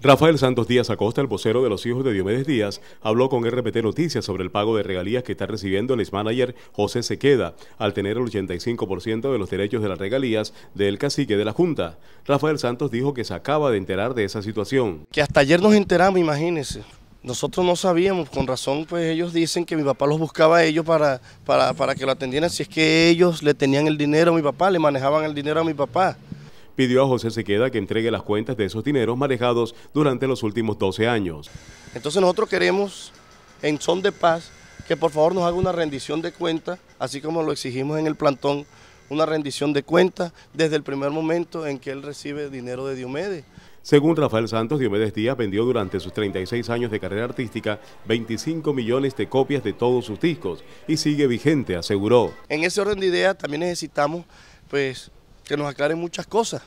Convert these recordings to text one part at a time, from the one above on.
Rafael Santos Díaz Acosta, el vocero de los hijos de Diomedes Díaz, habló con RPT Noticias sobre el pago de regalías que está recibiendo el ex manager José Sequeda, al tener el 85% de los derechos de las regalías del cacique de la Junta. Rafael Santos dijo que se acaba de enterar de esa situación. Que hasta ayer nos enteramos, imagínense. Nosotros no sabíamos, con razón, pues ellos dicen que mi papá los buscaba a ellos para, para, para que lo atendieran, si es que ellos le tenían el dinero a mi papá, le manejaban el dinero a mi papá pidió a José Sequeda que entregue las cuentas de esos dineros manejados durante los últimos 12 años. Entonces nosotros queremos, en son de paz, que por favor nos haga una rendición de cuentas, así como lo exigimos en el plantón, una rendición de cuentas desde el primer momento en que él recibe dinero de Diomedes. Según Rafael Santos, Diomedes Díaz vendió durante sus 36 años de carrera artística 25 millones de copias de todos sus discos y sigue vigente, aseguró. En ese orden de ideas también necesitamos pues que nos aclaren muchas cosas,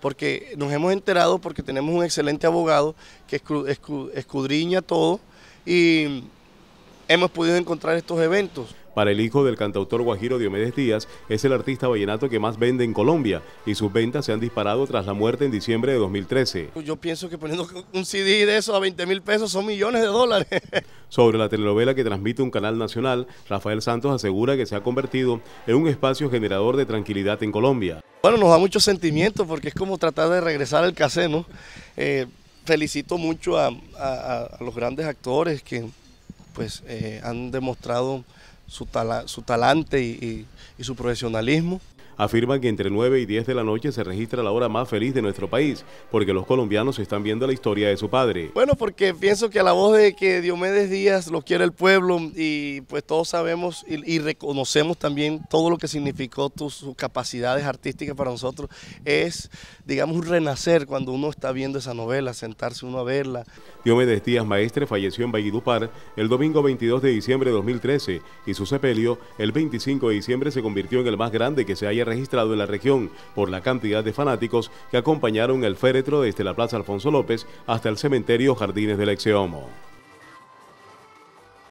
porque nos hemos enterado, porque tenemos un excelente abogado que escudriña todo y hemos podido encontrar estos eventos. Para el hijo del cantautor guajiro Diomedes Díaz, es el artista vallenato que más vende en Colombia y sus ventas se han disparado tras la muerte en diciembre de 2013. Yo pienso que poniendo un CD de eso a 20 mil pesos son millones de dólares. Sobre la telenovela que transmite un canal nacional, Rafael Santos asegura que se ha convertido en un espacio generador de tranquilidad en Colombia. Bueno, nos da mucho sentimiento porque es como tratar de regresar al caseno. Eh, felicito mucho a, a los grandes actores que pues eh, han demostrado su, talante y su profesionalismo afirman que entre 9 y 10 de la noche se registra la hora más feliz de nuestro país, porque los colombianos están viendo la historia de su padre. Bueno, porque pienso que a la voz de que Diomedes Díaz lo quiere el pueblo y pues todos sabemos y, reconocemos también todo lo que significó sus capacidades artísticas para nosotros, es, digamos, renacer cuando uno está viendo esa novela, sentarse uno a verla. Diomedes Díaz Maestre falleció en Valledupar el domingo 22 de diciembre de 2013 y su sepelio el 25 de diciembre se convirtió en el más grande que se haya registrado en la región por la cantidad de fanáticos que acompañaron el féretro desde la Plaza Alfonso López hasta el cementerio Jardines del Exeomo.